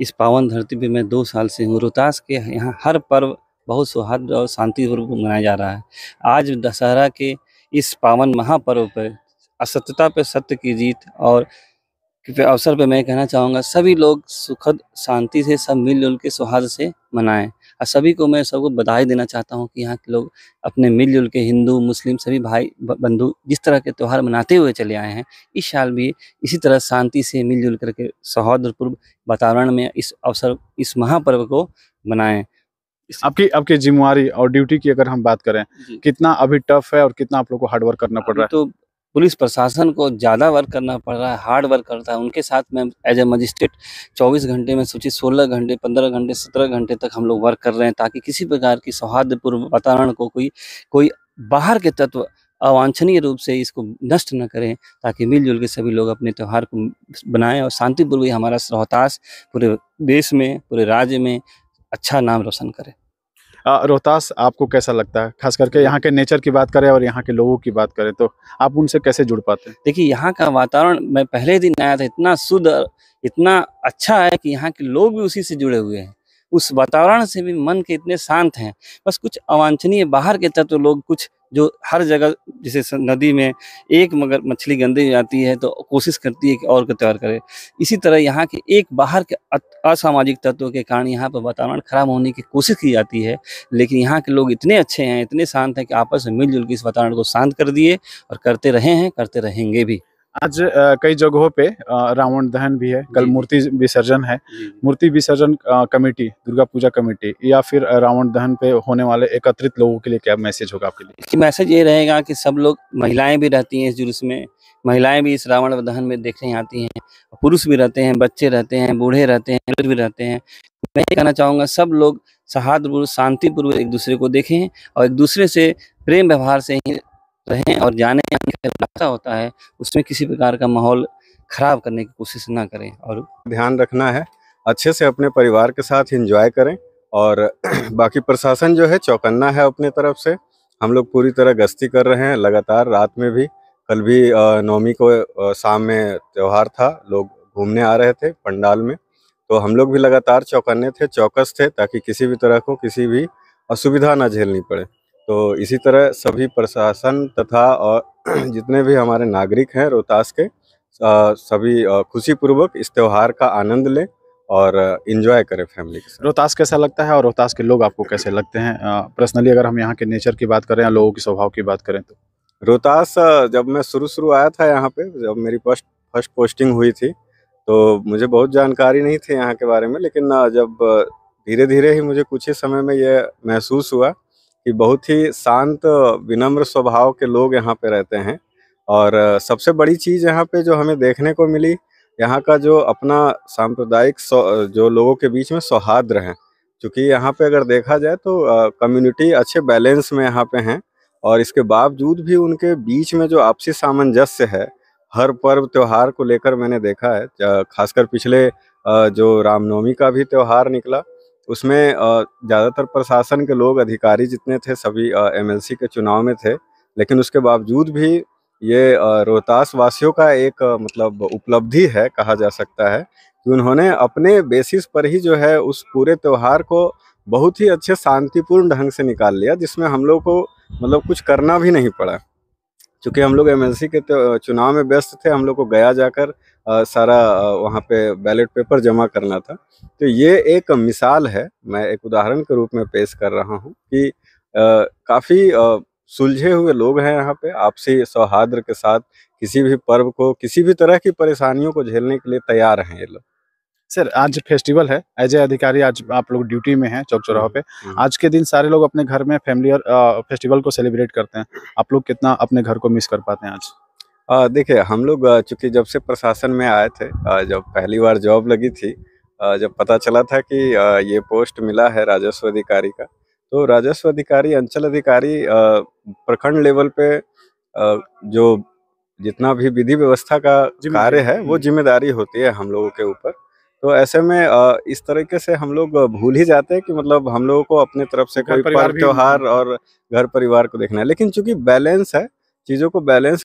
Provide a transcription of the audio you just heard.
इस पावन धरती पे मैं दो साल से हूँ रोहतास के यहाँ हर पर्व बहुत सौहार्द और शांतिपूर्वक मनाया जा रहा है आज दशहरा के इस पावन महापर्व पर असत्यता पर सत्य की जीत और के अवसर पर मैं कहना चाहूँगा सभी लोग सुखद शांति से सब मिलजुल के सौहार्द से मनाएं और सभी को मैं सबको बधाई देना चाहता हूँ कि यहाँ के लोग अपने मिलजुल के हिंदू मुस्लिम सभी भाई बंधु जिस तरह के त्यौहार मनाते हुए चले आए हैं इस साल भी इसी तरह शांति से मिलजुल करके सौहार्दपूर्व वातावरण में इस अवसर इस महापर्व को मनाएं आपकी आपकी जिम्मेवारी और ड्यूटी की अगर हम बात करें कितना अभी टफ है और कितना आप लोग को हार्डवर्क करना पड़ रहा है तो पुलिस प्रशासन को ज़्यादा वर्क करना पड़ रहा है हार्ड वर्क करता है उनके साथ में एज ए मजिस्ट्रेट 24 घंटे में सूची 16 घंटे 15 घंटे 17 घंटे तक हम लोग वर्क कर रहे हैं ताकि किसी प्रकार की सौहार्दपूर्ण वातावरण को कोई कोई बाहर के तत्व अवांछनीय रूप से इसको नष्ट न करें ताकि मिलजुल के सभी लोग अपने त्यौहार को बनाएं और शांतिपूर्वक हमारा रोहतास पूरे देश में पूरे राज्य में अच्छा नाम रोशन करें रोहतास आपको कैसा लगता है खास करके यहाँ के नेचर की बात करें और यहाँ के लोगों की बात करें तो आप उनसे कैसे जुड़ पाते हैं देखिए यहाँ का वातावरण मैं पहले दिन आया था इतना शुद्ध इतना अच्छा है कि यहाँ के लोग भी उसी से जुड़े हुए हैं उस वातावरण से भी मन के इतने शांत हैं बस कुछ अवांछनीय बाहर के तत्व तो लोग कुछ जो हर जगह जैसे नदी में एक मगर मछली गंदे जाती है तो कोशिश करती है कि और का तैयार करे इसी तरह यहाँ के एक बाहर के असामाजिक तत्वों के कारण यहाँ पर वातावरण खराब होने की कोशिश की जाती है लेकिन यहाँ के लोग इतने अच्छे हैं इतने शांत हैं कि आपस में मिलजुल के इस वातावरण को शांत कर दिए और करते रहे हैं करते रहेंगे भी आज कई जगहों पे रावण दहन भी है कल मूर्ति विसर्जन है मूर्ति विसर्जन कमेटी दुर्गा पूजा कमेटी या फिर रावण दहन पे होने वाले एकत्रित लोगों के लिए क्या मैसेज होगा आपके लिए इसकी मैसेज ये रहेगा कि सब लोग महिलाएं भी रहती हैं इस जुलूस में महिलाएं भी इस रावण दहन में देखने आती हैं पुरुष भी रहते हैं बच्चे रहते हैं बूढ़े रहते हैं भी रहते हैं मैं ये कहना चाहूँगा सब लोग सहार्दपूर्वक शांतिपूर्वक एक दूसरे को देखें और एक दूसरे से प्रेम व्यवहार से ही रहें और जाने आने का इलाका होता है उसमें किसी प्रकार का माहौल खराब करने की कोशिश ना करें और ध्यान रखना है अच्छे से अपने परिवार के साथ इंजॉय करें और बाकी प्रशासन जो है चौकन्ना है अपने तरफ से हम लोग पूरी तरह गश्ती कर रहे हैं लगातार रात में भी कल भी नवमी को शाम में त्यौहार था लोग घूमने आ रहे थे पंडाल में तो हम लोग भी लगातार चौकन्ने थे चौकस थे ताकि किसी भी तरह को किसी भी असुविधा ना झेलनी पड़े तो इसी तरह सभी प्रशासन तथा और जितने भी हमारे नागरिक हैं रोहतास के सभी खुशीपूर्वक इस त्यौहार का आनंद लें और इन्जॉय करें फैमिली के साथ रोहतास कैसा लगता है और रोहतास के लोग आपको कैसे लगते हैं पर्सनली अगर हम यहाँ के नेचर की बात करें या लोगों के स्वभाव की बात करें तो रोहतास जब मैं शुरू शुरू आया था यहाँ पे जब मेरी फर्स्ट फर्स्ट पोस्टिंग हुई थी तो मुझे बहुत जानकारी नहीं थी यहाँ के बारे में लेकिन जब धीरे धीरे ही मुझे कुछ ही समय में यह महसूस हुआ कि बहुत ही शांत विनम्र स्वभाव के लोग यहाँ पे रहते हैं और सबसे बड़ी चीज़ यहाँ पे जो हमें देखने को मिली यहाँ का जो अपना सांप्रदायिक जो लोगों के बीच में सौहार्द है क्योंकि यहाँ पे अगर देखा जाए तो कम्युनिटी अच्छे बैलेंस में यहाँ पे हैं और इसके बावजूद भी उनके बीच में जो आपसी सामंजस्य है हर पर्व त्यौहार को लेकर मैंने देखा है खासकर पिछले जो रामनवमी का भी त्यौहार निकला उसमें ज़्यादातर प्रशासन के लोग अधिकारी जितने थे सभी एमएलसी के चुनाव में थे लेकिन उसके बावजूद भी ये रोहतास वासियों का एक मतलब उपलब्धि है कहा जा सकता है कि उन्होंने अपने बेसिस पर ही जो है उस पूरे त्यौहार को बहुत ही अच्छे शांतिपूर्ण ढंग से निकाल लिया जिसमें हम लोग को मतलब कुछ करना भी नहीं पड़ा चूँकि हम लोग एमएलसी के तो चुनाव में व्यस्त थे हम लोग को गया जाकर सारा वहाँ पे बैलेट पेपर जमा करना था तो ये एक मिसाल है मैं एक उदाहरण के रूप में पेश कर रहा हूँ कि काफ़ी सुलझे हुए लोग हैं यहाँ पे आपसी सौहार्द के साथ किसी भी पर्व को किसी भी तरह की परेशानियों को झेलने के लिए तैयार हैं ये लोग सर आज फेस्टिवल है एज ए अधिकारी आज आप लोग ड्यूटी में हैं चौक चौराहों पे हम्म, हम्म। आज के दिन सारे लोग अपने घर में फैमिली और आ, फेस्टिवल को सेलिब्रेट करते हैं आप लोग कितना अपने घर को मिस कर पाते हैं आज देखिए हम लोग चूंकि जब से प्रशासन में आए थे आ, जब पहली बार जॉब लगी थी आ, जब पता चला था कि आ, ये पोस्ट मिला है राजस्व अधिकारी का तो राजस्व अधिकारी अंचल अधिकारी प्रखंड लेवल पे जो जितना भी विधि व्यवस्था का कार्य है वो जिम्मेदारी होती है हम लोगों के ऊपर तो ऐसे में इस तरीके से हम लोग भूल ही जाते हैं कि मतलब हम लोगों को अपने तरफ से कोई पर्व त्योहार और घर परिवार को देखना है लेकिन चूंकि बैलेंस है चीज़ों को बैलेंस